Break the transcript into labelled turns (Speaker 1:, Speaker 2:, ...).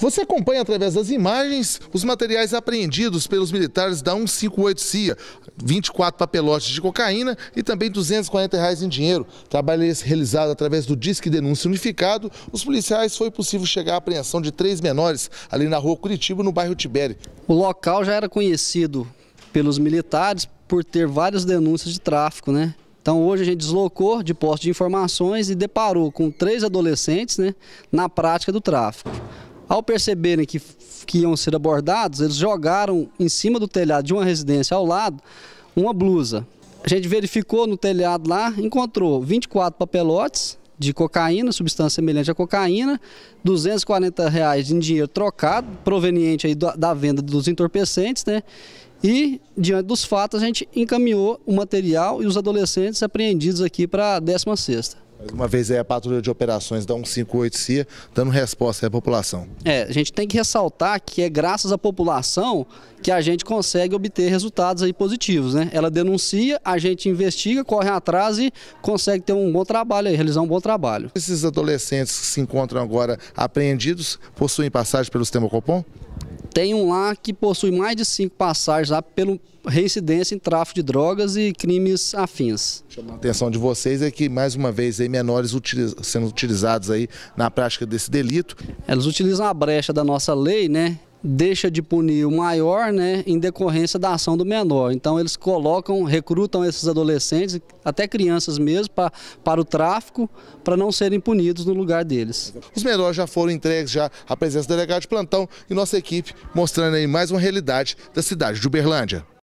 Speaker 1: Você acompanha através das imagens os materiais apreendidos pelos militares da 158 CIA, 24 papelotes de cocaína e também 240 reais em dinheiro. Trabalho realizado através do Disque Denúncia Unificado, os policiais foi possível chegar à apreensão de três
Speaker 2: menores ali na rua Curitiba, no bairro Tibere. O local já era conhecido pelos militares por ter várias denúncias de tráfico, né? Então hoje a gente deslocou de posto de informações e deparou com três adolescentes né, na prática do tráfico. Ao perceberem que, que iam ser abordados, eles jogaram em cima do telhado de uma residência ao lado uma blusa. A gente verificou no telhado lá, encontrou 24 papelotes de cocaína, substância semelhante à cocaína, 240 reais em dinheiro trocado, proveniente aí da venda dos entorpecentes, né? E, diante dos fatos, a gente encaminhou o material e os adolescentes apreendidos aqui para a 16ª. Mais uma vez aí a Patrulha de Operações da 158CIA dando resposta à população. É, a gente tem que ressaltar que é graças à população que a gente consegue obter resultados aí positivos, né? Ela denuncia, a gente investiga, corre atrás e consegue ter um bom trabalho aí, realizar um bom trabalho. Esses adolescentes que se encontram agora apreendidos possuem passagem pelo sistema Copom? Tem um lá que possui mais de cinco passagens lá pelo reincidência em tráfico de drogas e crimes afins. Chamando a atenção de vocês é que, mais uma vez, aí, menores utiliz... sendo utilizados aí na prática desse delito. Eles utilizam a brecha da nossa lei, né? deixa de punir o maior, né, em decorrência da ação do menor. Então eles colocam, recrutam esses adolescentes, até crianças mesmo, pra, para o tráfico, para não serem punidos no lugar deles. Os menores já foram entregues já à presença
Speaker 1: do delegado de plantão e nossa equipe mostrando aí mais uma realidade da cidade de Uberlândia.